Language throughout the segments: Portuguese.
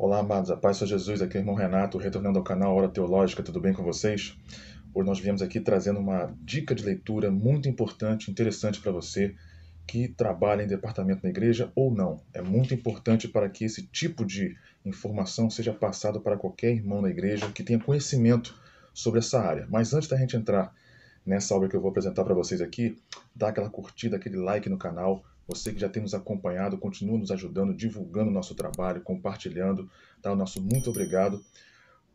Olá, amados, a paz de Jesus, aqui é o irmão Renato, retornando ao canal Hora Teológica, tudo bem com vocês? Hoje nós viemos aqui trazendo uma dica de leitura muito importante, interessante para você que trabalha em departamento na igreja ou não. É muito importante para que esse tipo de informação seja passado para qualquer irmão na igreja que tenha conhecimento sobre essa área. Mas antes da gente entrar nessa obra que eu vou apresentar para vocês aqui, dá aquela curtida, aquele like no canal, você que já tem nos acompanhado, continua nos ajudando, divulgando o nosso trabalho, compartilhando. Tá? O nosso muito obrigado.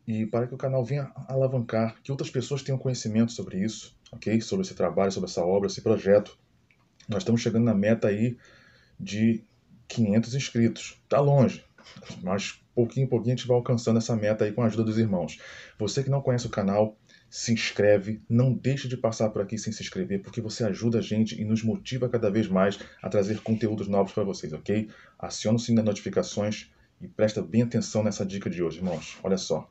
E para que o canal venha alavancar, que outras pessoas tenham conhecimento sobre isso, ok? Sobre esse trabalho, sobre essa obra, esse projeto. Nós estamos chegando na meta aí de 500 inscritos. Tá longe, mas pouquinho em pouquinho a gente vai alcançando essa meta aí com a ajuda dos irmãos. Você que não conhece o canal, se inscreve, não deixe de passar por aqui sem se inscrever, porque você ajuda a gente e nos motiva cada vez mais a trazer conteúdos novos para vocês, ok? Aciona o sininho das notificações e presta bem atenção nessa dica de hoje, irmãos. Olha só.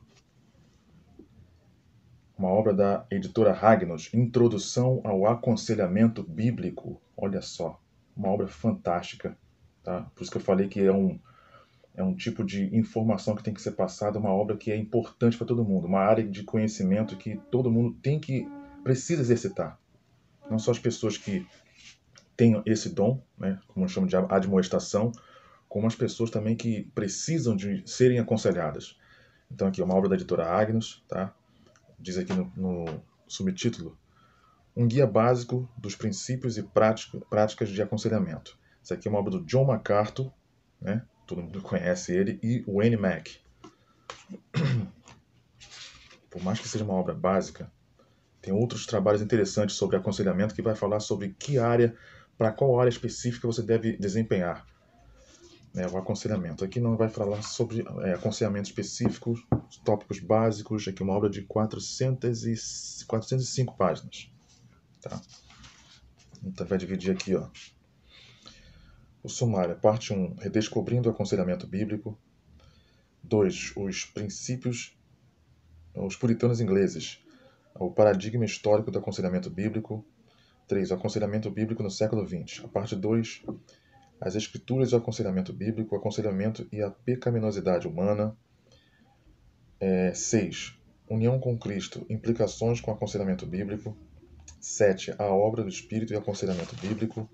Uma obra da editora Ragnos, Introdução ao Aconselhamento Bíblico. Olha só, uma obra fantástica, tá? Por isso que eu falei que é um é um tipo de informação que tem que ser passada, uma obra que é importante para todo mundo, uma área de conhecimento que todo mundo tem que precisa exercitar. Não só as pessoas que têm esse dom, né, como eu chamo de admoestação, como as pessoas também que precisam de serem aconselhadas. Então aqui é uma obra da editora Agnes, tá? Diz aqui no, no subtítulo um guia básico dos princípios e práticas de aconselhamento. Isso aqui é uma obra do John MacArthur, né? todo mundo conhece ele, e Wayne Mac. Por mais que seja uma obra básica, tem outros trabalhos interessantes sobre aconselhamento que vai falar sobre que área, para qual área específica você deve desempenhar né, o aconselhamento. Aqui não vai falar sobre é, aconselhamento específico, tópicos básicos, aqui uma obra de 400 e, 405 páginas. Tá? Então vai dividir aqui, ó, o Sumário, parte 1, redescobrindo o aconselhamento bíblico. 2. Os princípios, os puritanos ingleses, o paradigma histórico do aconselhamento bíblico. 3. O aconselhamento bíblico no século XX. A parte 2, as escrituras e o aconselhamento bíblico, o aconselhamento e a pecaminosidade humana. 6. É, união com Cristo, implicações com o aconselhamento bíblico. 7. A obra do Espírito e o aconselhamento bíblico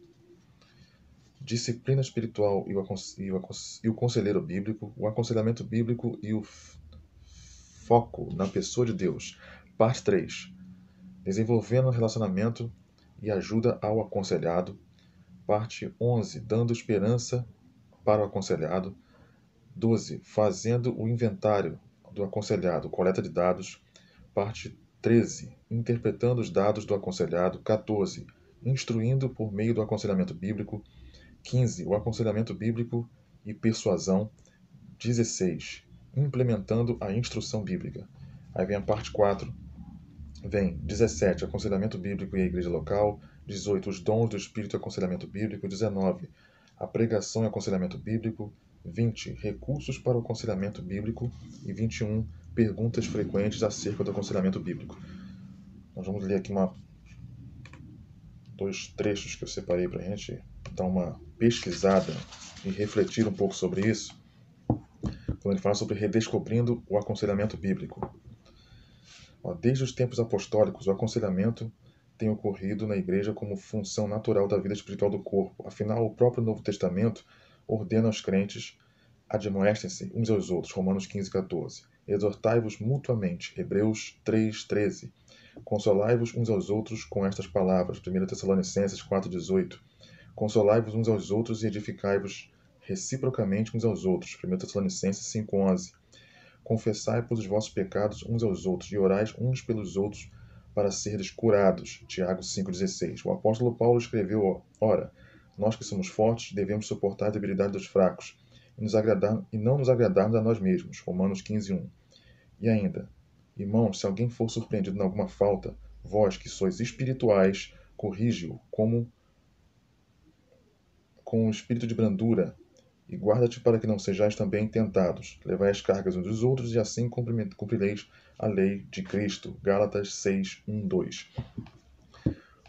disciplina espiritual e o, e, o e o conselheiro bíblico, o aconselhamento bíblico e o foco na pessoa de Deus. Parte 3. Desenvolvendo relacionamento e ajuda ao aconselhado. Parte 11. Dando esperança para o aconselhado. 12. Fazendo o inventário do aconselhado, coleta de dados. Parte 13. Interpretando os dados do aconselhado. 14. Instruindo por meio do aconselhamento bíblico. 15. O aconselhamento bíblico e persuasão. 16. Implementando a instrução bíblica. Aí vem a parte 4. Vem 17. Aconselhamento bíblico e a igreja local. 18. Os dons do Espírito e aconselhamento bíblico. 19. A pregação e aconselhamento bíblico. 20. Recursos para o aconselhamento bíblico. E 21. Perguntas frequentes acerca do aconselhamento bíblico. Nós vamos ler aqui uma, dois trechos que eu separei para a gente dar uma pesquisada e refletir um pouco sobre isso, quando ele fala sobre redescobrindo o aconselhamento bíblico. desde os tempos apostólicos, o aconselhamento tem ocorrido na igreja como função natural da vida espiritual do corpo. Afinal, o próprio Novo Testamento ordena aos crentes admoestem-se uns aos outros, Romanos 15, 14. Exortai-vos mutuamente, Hebreus 3, 13. Consolai-vos uns aos outros com estas palavras, 1 Tessalonicenses 4, 18. Consolai-vos uns aos outros e edificai-vos reciprocamente uns aos outros. 1 Tessalonicenses 5,11 Confessai pelos os vossos pecados uns aos outros e orais uns pelos outros para seres curados. Tiago 5,16 O apóstolo Paulo escreveu, Ora, nós que somos fortes devemos suportar a debilidade dos fracos e, nos agradar, e não nos agradarmos a nós mesmos. Romanos 15,1 E ainda, irmãos, se alguém for surpreendido em alguma falta, vós que sois espirituais, corrige-o como com um espírito de brandura, e guarda-te para que não sejais também tentados. Levai as cargas uns dos outros, e assim cumprireis a lei de Cristo. Gálatas 6, 1, 2.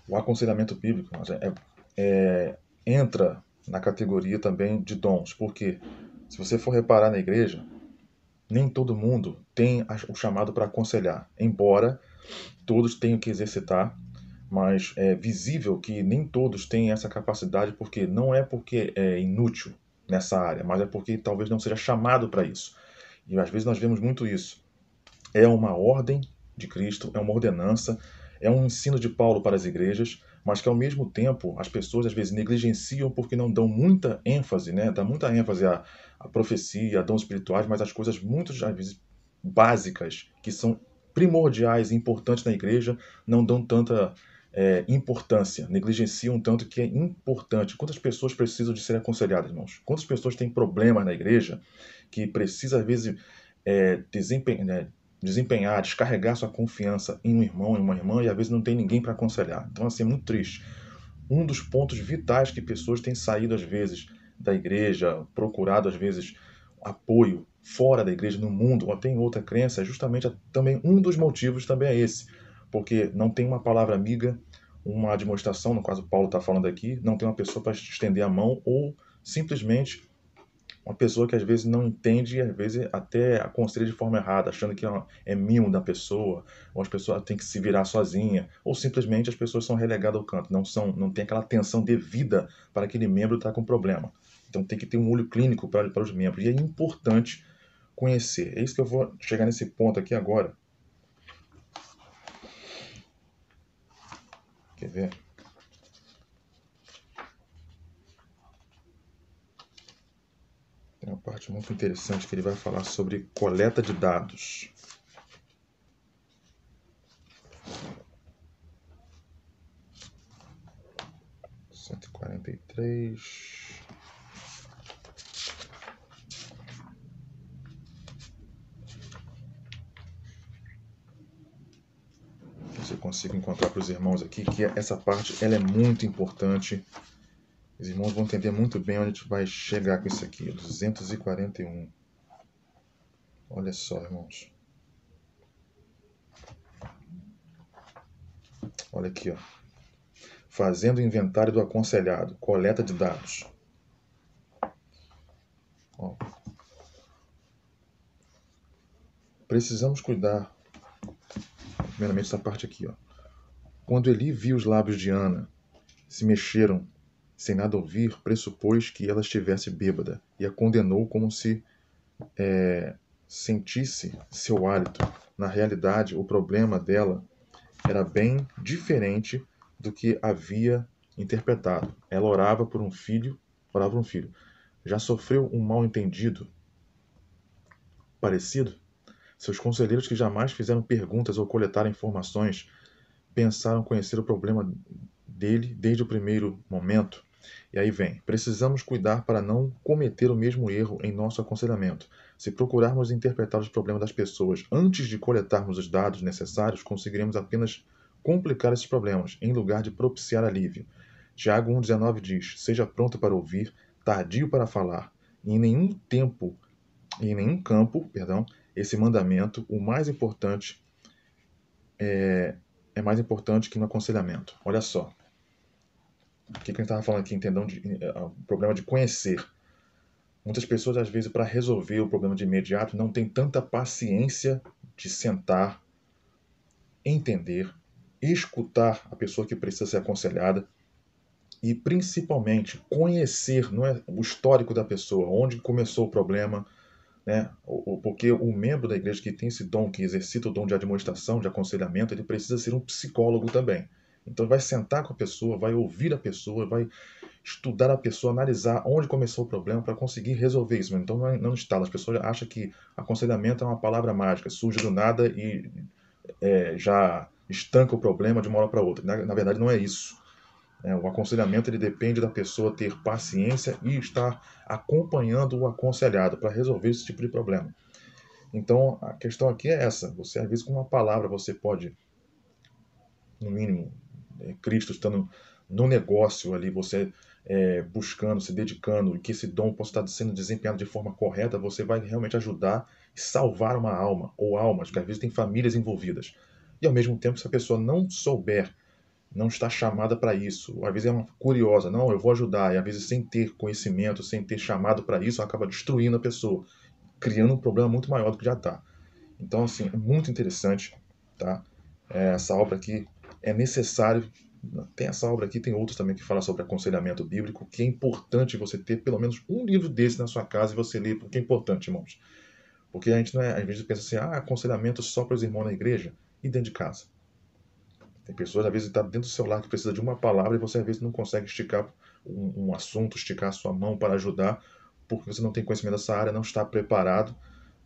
O aconselhamento bíblico é, é, é, entra na categoria também de dons, porque se você for reparar na igreja, nem todo mundo tem o chamado para aconselhar, embora todos tenham que exercitar mas é visível que nem todos têm essa capacidade, porque não é porque é inútil nessa área, mas é porque talvez não seja chamado para isso. E às vezes nós vemos muito isso. É uma ordem de Cristo, é uma ordenança, é um ensino de Paulo para as igrejas, mas que ao mesmo tempo as pessoas às vezes negligenciam porque não dão muita ênfase, né? Dá muita ênfase à, à profecia, a dons espirituais, mas as coisas muito às vezes básicas que são primordiais e importantes na igreja não dão tanta é, importância, negligenciam tanto que é importante. Quantas pessoas precisam de ser aconselhadas, irmãos? Quantas pessoas têm problemas na igreja que precisa, às vezes, é, desempenhar, né, desempenhar, descarregar sua confiança em um irmão, em uma irmã, e às vezes não tem ninguém para aconselhar. Então, assim, é muito triste. Um dos pontos vitais que pessoas têm saído, às vezes, da igreja, procurado, às vezes, apoio fora da igreja, no mundo, ou até em outra crença, é justamente também um dos motivos também é esse porque não tem uma palavra amiga, uma demonstração, no caso Paulo está falando aqui, não tem uma pessoa para estender a mão ou simplesmente uma pessoa que às vezes não entende e às vezes até aconselha de forma errada, achando que é, é mimo da pessoa, ou as pessoas têm que se virar sozinha, ou simplesmente as pessoas são relegadas ao canto, não são, não tem aquela atenção devida para aquele membro estar tá com problema. Então tem que ter um olho clínico para, para os membros e é importante conhecer. É isso que eu vou chegar nesse ponto aqui agora. Quer ver? Tem uma parte muito interessante que ele vai falar sobre coleta de dados. Cento e quarenta e três. se eu consigo encontrar para os irmãos aqui, que essa parte ela é muito importante. Os irmãos vão entender muito bem onde a gente vai chegar com isso aqui, 241. Olha só, irmãos. Olha aqui, ó. Fazendo o inventário do aconselhado, coleta de dados. Ó. Precisamos cuidar primeiramente essa parte aqui, ó. Quando Eli viu os lábios de Ana, se mexeram, sem nada ouvir, pressupôs que ela estivesse bêbada e a condenou como se é, sentisse seu hálito. Na realidade, o problema dela era bem diferente do que havia interpretado. Ela orava por um filho, orava por um filho. Já sofreu um mal-entendido parecido? Seus conselheiros que jamais fizeram perguntas ou coletaram informações pensaram conhecer o problema dele desde o primeiro momento. E aí vem: precisamos cuidar para não cometer o mesmo erro em nosso aconselhamento. Se procurarmos interpretar os problemas das pessoas antes de coletarmos os dados necessários, conseguiremos apenas complicar esses problemas, em lugar de propiciar alívio. Tiago 1,19 diz: Seja pronto para ouvir, tardio para falar, e em nenhum tempo em nenhum campo, perdão, esse mandamento, o mais importante, é, é mais importante que no aconselhamento. Olha só. O que, a gente estava falando aqui, entendão de, é, é, o problema de conhecer. Muitas pessoas, às vezes, para resolver o problema de imediato, não têm tanta paciência de sentar, entender, escutar a pessoa que precisa ser aconselhada e, principalmente, conhecer não é, o histórico da pessoa, onde começou o problema, né? Porque o membro da igreja que tem esse dom, que exercita o dom de administração, de aconselhamento, ele precisa ser um psicólogo também. Então vai sentar com a pessoa, vai ouvir a pessoa, vai estudar a pessoa, analisar onde começou o problema para conseguir resolver isso. Então não, é, não instala. As pessoas acham que aconselhamento é uma palavra mágica, surge do nada e é, já estanca o problema de uma hora para outra. Na, na verdade não é isso. É, o aconselhamento ele depende da pessoa ter paciência e estar acompanhando o aconselhado para resolver esse tipo de problema. Então, a questão aqui é essa. Você, às vezes, com uma palavra, você pode, no mínimo, é, Cristo estando no negócio ali, você é, buscando, se dedicando, e que esse dom possa estar sendo desempenhado de forma correta, você vai realmente ajudar e salvar uma alma ou almas, que às vezes tem famílias envolvidas. E, ao mesmo tempo, se a pessoa não souber não está chamada para isso. Às vezes é uma curiosa, não, eu vou ajudar. E às vezes sem ter conhecimento, sem ter chamado para isso, acaba destruindo a pessoa, criando um problema muito maior do que já está. Então, assim, é muito interessante, tá? É, essa obra aqui é necessário. Tem essa obra aqui, tem outros também que fala sobre aconselhamento bíblico, que é importante você ter pelo menos um livro desse na sua casa e você ler, porque é importante, irmãos. Porque a gente não é, às vezes pensa assim, ah, aconselhamento só para os irmãos na igreja e dentro de casa. Tem pessoas, às vezes, está dentro do celular que precisa de uma palavra e você, às vezes, não consegue esticar um, um assunto, esticar a sua mão para ajudar, porque você não tem conhecimento dessa área, não está preparado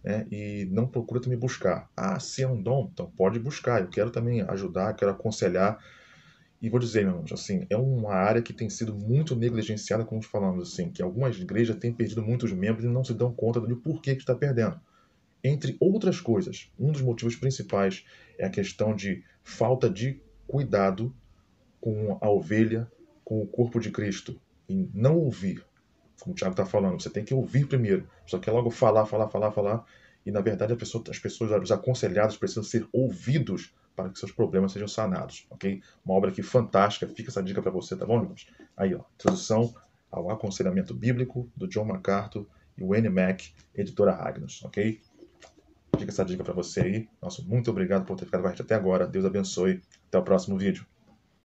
né? e não procura também buscar. Ah, se é um dom, então pode buscar. Eu quero também ajudar, quero aconselhar. E vou dizer, meus irmão, assim, é uma área que tem sido muito negligenciada, como falamos, assim, que algumas igrejas têm perdido muitos membros e não se dão conta do porquê que está perdendo entre outras coisas. Um dos motivos principais é a questão de falta de cuidado com a ovelha, com o corpo de Cristo, em não ouvir, como o Tiago está falando, você tem que ouvir primeiro, só que é logo falar, falar, falar, falar, e na verdade pessoa, as pessoas, os aconselhados precisam ser ouvidos para que seus problemas sejam sanados, ok? Uma obra aqui fantástica, fica essa dica para você, tá bom, amigos? Aí, ó, tradução ao aconselhamento bíblico do John MacArthur e o N. Mac, editora Agnus, ok? fica essa dica para você aí. Nosso muito obrigado por ter ficado com a gente até agora. Deus abençoe. Até o próximo vídeo.